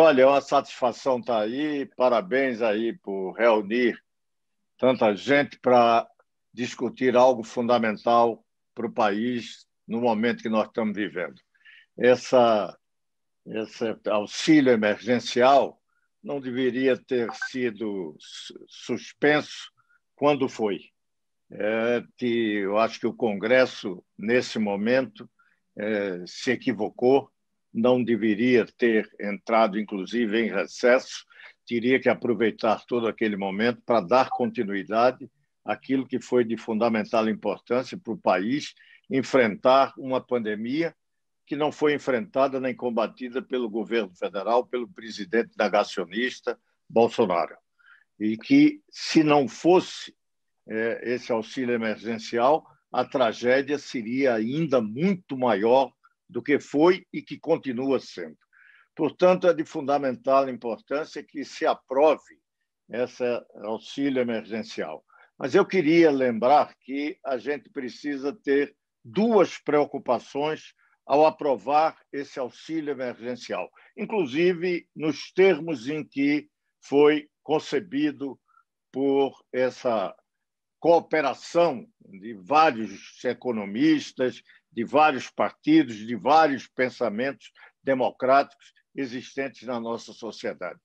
Olha, é uma satisfação estar tá aí. Parabéns aí por reunir tanta gente para discutir algo fundamental para o país no momento que nós estamos vivendo. Essa, esse auxílio emergencial não deveria ter sido suspenso quando foi. É, que eu acho que o Congresso, nesse momento, é, se equivocou não deveria ter entrado, inclusive, em recesso, teria que aproveitar todo aquele momento para dar continuidade àquilo que foi de fundamental importância para o país enfrentar uma pandemia que não foi enfrentada nem combatida pelo governo federal, pelo presidente negacionista Bolsonaro. E que, se não fosse é, esse auxílio emergencial, a tragédia seria ainda muito maior do que foi e que continua sendo. Portanto, é de fundamental importância que se aprove esse auxílio emergencial. Mas eu queria lembrar que a gente precisa ter duas preocupações ao aprovar esse auxílio emergencial, inclusive nos termos em que foi concebido por essa cooperação de vários economistas de vários partidos, de vários pensamentos democráticos existentes na nossa sociedade.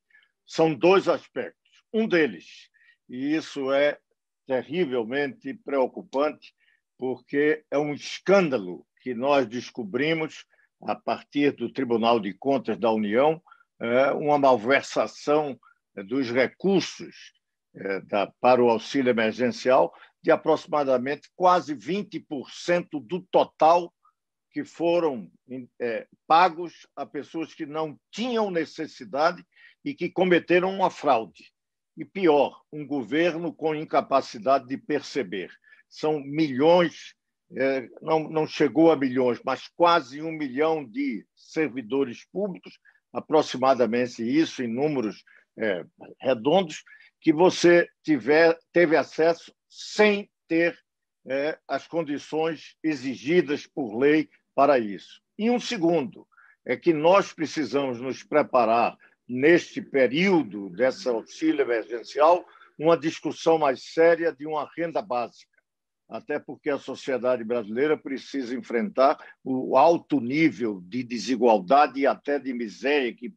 São dois aspectos. Um deles, e isso é terrivelmente preocupante, porque é um escândalo que nós descobrimos a partir do Tribunal de Contas da União, é, uma malversação dos recursos eh, da, para o auxílio emergencial de aproximadamente quase 20% do total que foram é, pagos a pessoas que não tinham necessidade e que cometeram uma fraude. E pior, um governo com incapacidade de perceber. São milhões, é, não, não chegou a milhões, mas quase um milhão de servidores públicos, aproximadamente isso em números é, redondos, que você tiver, teve acesso sem ter é, as condições exigidas por lei para isso. E um segundo é que nós precisamos nos preparar neste período dessa auxílio emergencial uma discussão mais séria de uma renda básica, até porque a sociedade brasileira precisa enfrentar o alto nível de desigualdade e até de miséria que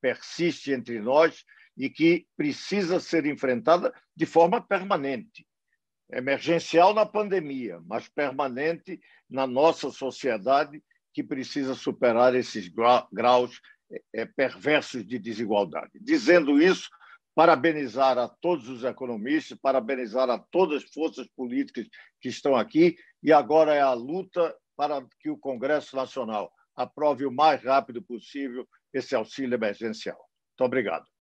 persiste entre nós e que precisa ser enfrentada de forma permanente. Emergencial na pandemia, mas permanente na nossa sociedade, que precisa superar esses graus eh, perversos de desigualdade. Dizendo isso, parabenizar a todos os economistas, parabenizar a todas as forças políticas que estão aqui, e agora é a luta para que o Congresso Nacional aprove o mais rápido possível esse auxílio emergencial. Muito obrigado.